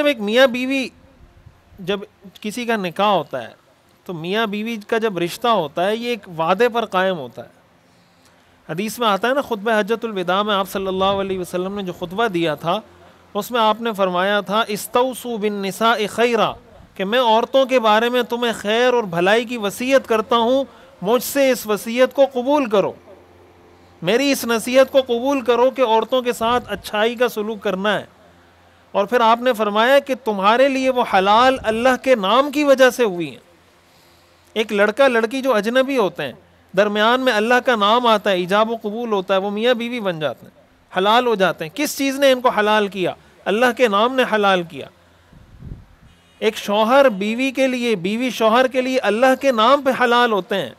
जब एक मियाँ बीवी जब किसी का निकाह होता है तो मियाँ बीवी का जब रिश्ता होता है ये एक वादे पर कायम होता है हदीस में आता है ना खुतब हजतुलविदा में आप सल्लल्लाहु अलैहि वसल्लम ने जो खुतबा दिया था उसमें आपने फरमाया था इस्तौसु बिन निसा खैरा कि मैं औरतों के बारे में तुम्हें खैर और भलाई की वसीयत करता हूँ मुझसे इस वसीयत को कबूल करो मेरी इस नसीहत को कबूल करो कि औरतों के साथ अच्छाई का सलूक करना है और फिर आपने फरमाया कि तुम्हारे लिए वो हलाल अल्लाह के नाम की वजह से हुई हैं एक लड़का लड़की जो अजनबी होते हैं दरमियान में अल्लाह का नाम आता है ईजाब कबूल होता है वो मियाँ बीवी बन जाते हैं हलाल हो जाते हैं किस चीज़ ने इनको हलाल किया अल्लाह के नाम ने हलाल किया एक शौहर बीवी के लिए बीवी शौहर के लिए अल्लाह के नाम पे हलाल होते हैं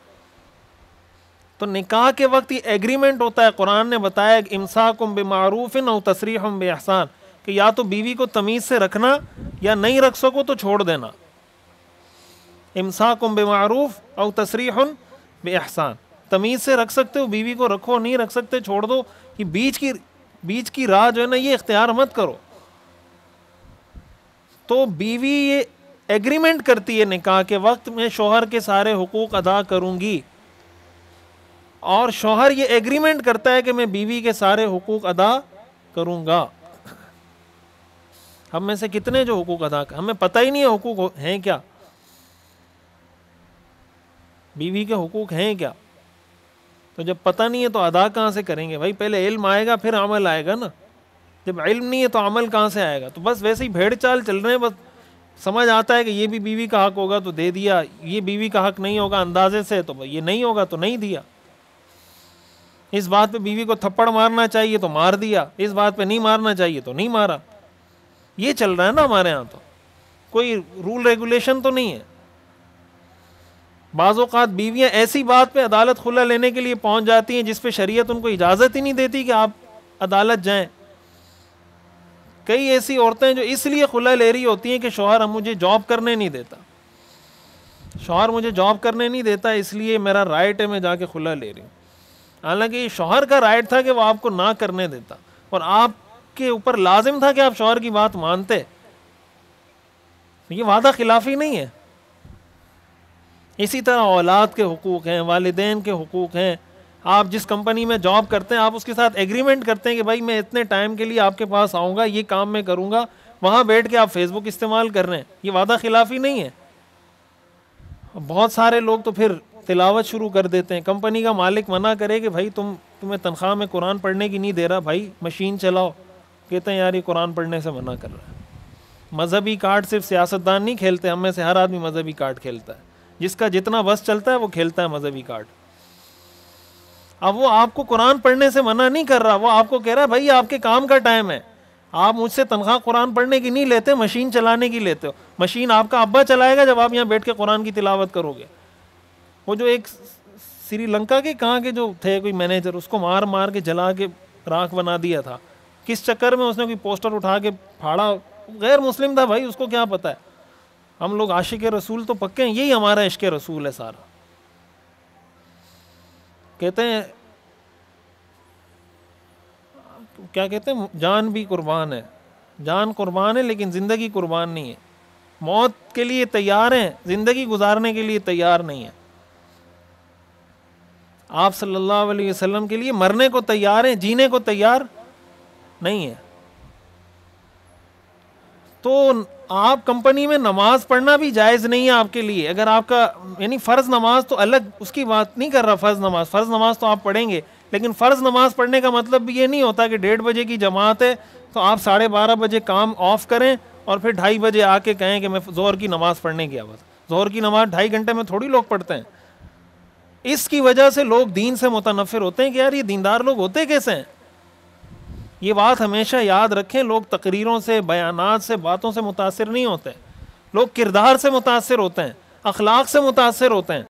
तो निकाह के वक्त ये एग्रीमेंट होता है कुरान ने बताया इमसाकुम बेमारूफ़िन और तसरीहम बेहसान कि या तो बीवी को तमीज़ से रखना या नहीं रख सको तो छोड़ देना इमसाकुम बेमारूफ और तसरी बे एहसान तमीज़ से रख सकते हो बीवी को रखो नहीं रख सकते छोड़ दो कि बीच की बीच की राह जो है ना ये इख्तियार मत करो तो बीवी ये एग्रीमेंट करती है निकाह के वक्त मैं शोहर के सारे हकूक़ अदा करूँगी और शोहर ये एग्रीमेंट करता है कि मैं बीवी के सारे हकूक़ अदा करूँगा हम में से कितने जो हकूक अदा कर हमें पता ही नहीं है हुकूक हैं क्या बीवी के हकूक हैं क्या तो जब पता नहीं है तो अदा कहाँ से करेंगे भाई पहले इल्म आएगा फिर अमल आएगा ना जब इल्म नहीं है तो अमल कहाँ से आएगा तो बस वैसे ही भेड़ चाल चल रहे हैं बस समझ आता है कि ये भी बीवी का हक होगा तो दे दिया ये बीवी का हक नहीं होगा अंदाजे से तो ये नहीं होगा तो नहीं दिया इस बात पे बीवी को थप्पड़ मारना चाहिए तो मार दिया इस बात पे नहीं मारना चाहिए तो नहीं मारा ये चल रहा है ना हमारे यहाँ तो कोई रूल रेगुलेशन तो नहीं है बाज़ात बीवियाँ ऐसी बात पे अदालत खुला लेने के लिए पहुँच जाती हैं जिस पे शरीयत उनको इजाज़त ही नहीं देती कि आप अदालत जाएं कई ऐसी औरतें जो इसलिए खुला ले रही होती हैं कि शोहर हम मुझे जॉब करने नहीं देता शोहर मुझे जॉब करने नहीं देता इसलिए मेरा राइट है मैं जाके खुला ले रही हूँ हालांकि शोहर का राइट था कि वो आपको ना करने देता और आप आपके ऊपर लाजिम था कि आप शोहर की बात मानते ये वादा खिलाफी नहीं है इसी तरह औलाद के हकूक़ हैं वालदेन के हकूक़ हैं आप जिस कंपनी में जॉब करते हैं आप उसके साथ एग्रीमेंट करते हैं कि भाई मैं इतने टाइम के लिए आपके पास आऊँगा ये काम मैं करूँगा वहाँ बैठ के आप फेसबुक इस्तेमाल कर रहे हैं ये वादा खिलाफी नहीं है बहुत सारे लोग तो फिर तिलावत शुरू कर देते हैं कंपनी का मालिक मना करे कि भाई तुम तुम्हें तनख्वाह में कुरान पढ़ने की नहीं दे रहा भाई मशीन चलाओ कहते हैं यार ये कुरान पढ़ने से मना कर रहा है मजहबी कार्ड सिर्फ सियासतदान नहीं खेलते हम में से हर आदमी मजहबी कार्ड खेलता है जिसका जितना बस चलता है वो खेलता है मजहबी कार्ड अब वो आपको कुरान पढ़ने से मना नहीं कर रहा वो आपको कह रहा है भाई आपके काम का टाइम है आप मुझसे तनख्वाह कुरान पढ़ने की नहीं लेते मशीन चलाने की लेते हो मशीन आपका अब्बा चलाएगा जब आप यहाँ बैठ के कुरान की तिलावत करोगे वो जो एक श्रीलंका के कहाँ के जो थे कोई मैनेजर उसको मार मार के जला के राख बना दिया था किस चक्कर में उसने कोई पोस्टर उठा के फाड़ा गैर मुस्लिम था भाई उसको क्या पता है हम लोग आशिक रसूल तो पक्के हैं यही हमारा इश्क रसूल है सारा कहते हैं क्या कहते हैं जान भी कुर्बान है जान कुर्बान है लेकिन ज़िंदगी कुर्बान नहीं है मौत के लिए तैयार हैं ज़िंदगी गुजारने के लिए तैयार नहीं है आप सल्लल्लाहु अलैहि वसल्लम के लिए मरने को तैयार हैं जीने को तैयार नहीं है तो आप कंपनी में नमाज पढ़ना भी जायज़ नहीं है आपके लिए अगर आपका यानी फ़र्ज़ नमाज तो अलग उसकी बात नहीं कर रहा फ़र्ज़ नमाज फ़र्ज़ नमाज तो आप पढ़ेंगे लेकिन फ़र्ज़ नमाज पढ़ने का मतलब भी ये नहीं होता कि डेढ़ बजे की जमात है तो आप साढ़े बारह बजे काम ऑफ़ करें और फिर ढाई बजे आके कहें कि मैं ज़ोर की नमाज़ पढ़ने गया बस ज़ोर की नमाज़ ढाई घंटे में थोड़ी लोग पढ़ते हैं इसकी वजह से लोग दीन से मुतनफ़िर होते हैं कि यार ये दीनदार लोग होते कैसे हैं ये बात हमेशा याद रखें लोग तकरीरों से बयान से बातों से मुतासर नहीं होते लोग किरदार से मुतासर होते हैं अखलाक से मुतासर होते हैं